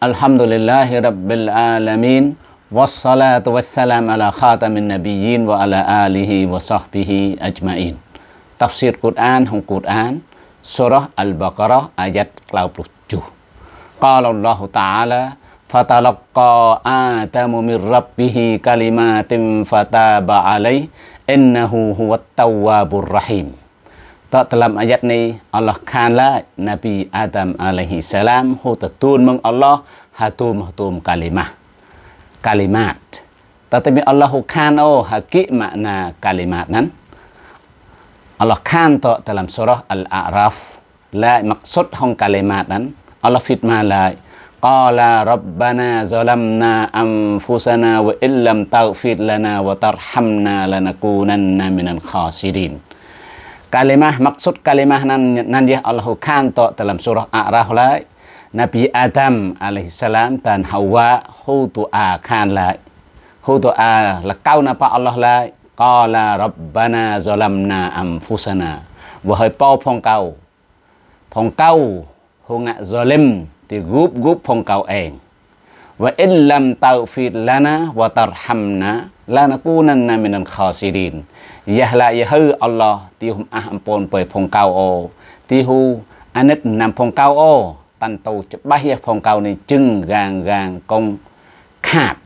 Alhamdulillahi Rabbil Alamin Wassalatu wassalam ala khatamin nabiyyin wa ala alihi wa sahbihi ajmain Tafsir Quran, Hong Quran Surah Al-Baqarah ayat 37 Qala Allah Ta'ala Fatalaqa Adamu min Rabbihi kalimatin fataba alaih Innahu huwa tawwabur rahim តតឡំអាយ៉ាត់នេះអល់ឡោះខានឡាណាប៊ីអាដាមអាឡៃហ៊ីសាឡាមហូទទួលមកអល់ឡោះហាទូមហាទូមកាលីម៉ាកាលីម៉ាតតតមីអល់ឡោះខានអូហាគីម៉ាណាកាលីម៉ាតណានអល់ឡោះខានតតឡំសូរ៉ាអលអារ៉ាហ្វឡាមកសុតហងកាលីម៉ាតណានអល់ឡោះហ្វីតម៉ាឡាកោឡារ៉ាប់ណាហ្សលំណាអំហ្វូសាណាវអ៊ីលឡាំតោហ្វីតឡាណាវតរហាំណាឡាណាគូណានណាមីនអលខាស៊ីរីន kalimah maksud kalimah nan nanjih Allah kanto dalam surah A'raf lai Nabi Adam alaihissalam dan Hawa hutu'a kan lai hutu'a lekau napa Allah lai qala rabbana zalamna anfusana wahai pau phong kau phong kau hunga zalim di gup gup phong kau eng وإن لم تغفر لنا وترحمنا لنكونن من الخاسرين យ៉ាឡាយហឺអល់ឡោះទីហុំអះអំពូនបើផងកៅអូទីហ៊ូអានិតណាំផងកៅអូតាន់តូច្បាស់យ៉ាផងកៅនេះជឹងរាងរាងកងខាត